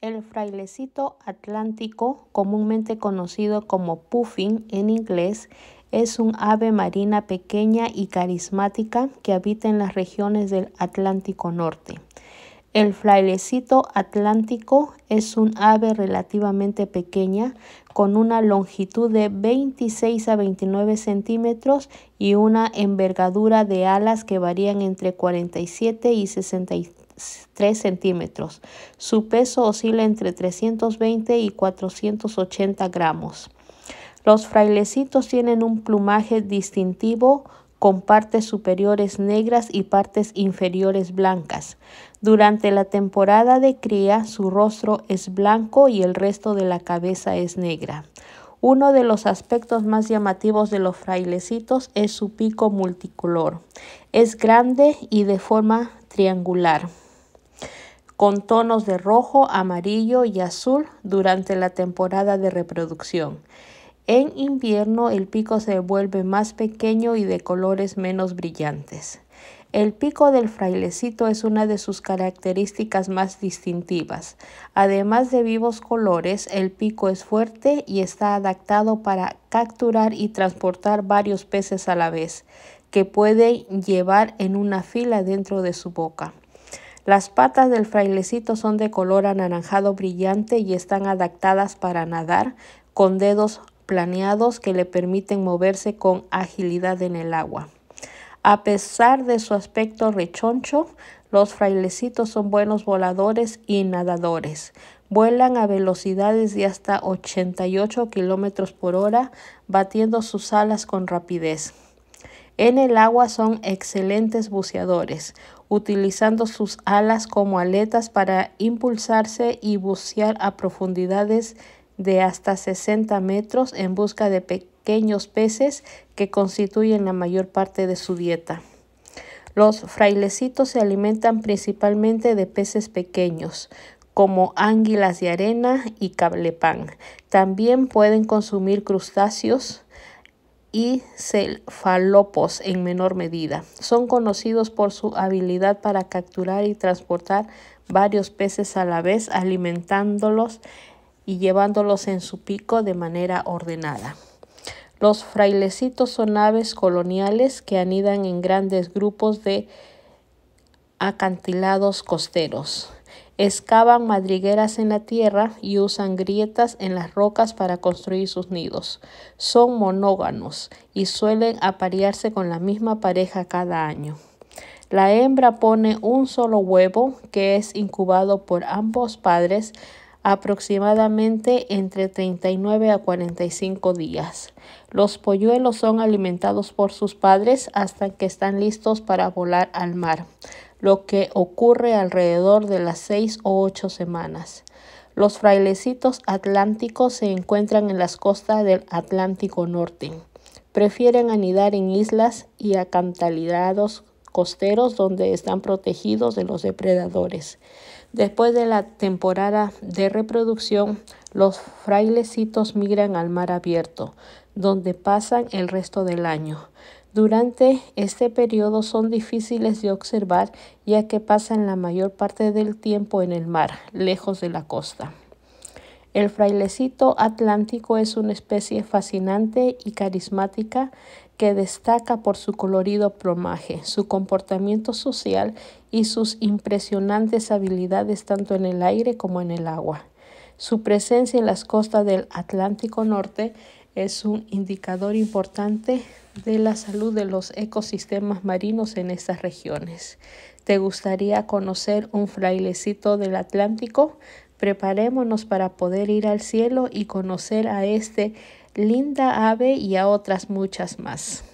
El frailecito atlántico, comúnmente conocido como puffin en inglés, es un ave marina pequeña y carismática que habita en las regiones del Atlántico Norte. El frailecito atlántico es un ave relativamente pequeña con una longitud de 26 a 29 centímetros y una envergadura de alas que varían entre 47 y 63 3 centímetros. Su peso oscila entre 320 y 480 gramos. Los frailecitos tienen un plumaje distintivo con partes superiores negras y partes inferiores blancas. Durante la temporada de cría su rostro es blanco y el resto de la cabeza es negra. Uno de los aspectos más llamativos de los frailecitos es su pico multicolor. Es grande y de forma triangular con tonos de rojo, amarillo y azul durante la temporada de reproducción. En invierno el pico se vuelve más pequeño y de colores menos brillantes. El pico del frailecito es una de sus características más distintivas. Además de vivos colores, el pico es fuerte y está adaptado para capturar y transportar varios peces a la vez, que puede llevar en una fila dentro de su boca. Las patas del frailecito son de color anaranjado brillante y están adaptadas para nadar con dedos planeados que le permiten moverse con agilidad en el agua. A pesar de su aspecto rechoncho, los frailecitos son buenos voladores y nadadores. Vuelan a velocidades de hasta 88 kilómetros por hora, batiendo sus alas con rapidez. En el agua son excelentes buceadores, utilizando sus alas como aletas para impulsarse y bucear a profundidades de hasta 60 metros en busca de pequeños peces que constituyen la mayor parte de su dieta. Los frailecitos se alimentan principalmente de peces pequeños, como ánguilas de arena y cablepán. También pueden consumir crustáceos, y cefalopos en menor medida. Son conocidos por su habilidad para capturar y transportar varios peces a la vez, alimentándolos y llevándolos en su pico de manera ordenada. Los frailecitos son aves coloniales que anidan en grandes grupos de acantilados costeros. Excavan madrigueras en la tierra y usan grietas en las rocas para construir sus nidos. Son monóganos y suelen aparearse con la misma pareja cada año. La hembra pone un solo huevo que es incubado por ambos padres aproximadamente entre 39 a 45 días. Los polluelos son alimentados por sus padres hasta que están listos para volar al mar lo que ocurre alrededor de las seis o ocho semanas. Los frailecitos atlánticos se encuentran en las costas del Atlántico Norte. Prefieren anidar en islas y acantilados costeros donde están protegidos de los depredadores. Después de la temporada de reproducción, los frailecitos migran al mar abierto, donde pasan el resto del año. Durante este periodo son difíciles de observar ya que pasan la mayor parte del tiempo en el mar, lejos de la costa. El frailecito atlántico es una especie fascinante y carismática que destaca por su colorido plumaje, su comportamiento social y sus impresionantes habilidades tanto en el aire como en el agua. Su presencia en las costas del Atlántico Norte es un indicador importante de la salud de los ecosistemas marinos en estas regiones. ¿Te gustaría conocer un frailecito del Atlántico? Preparémonos para poder ir al cielo y conocer a este linda ave y a otras muchas más.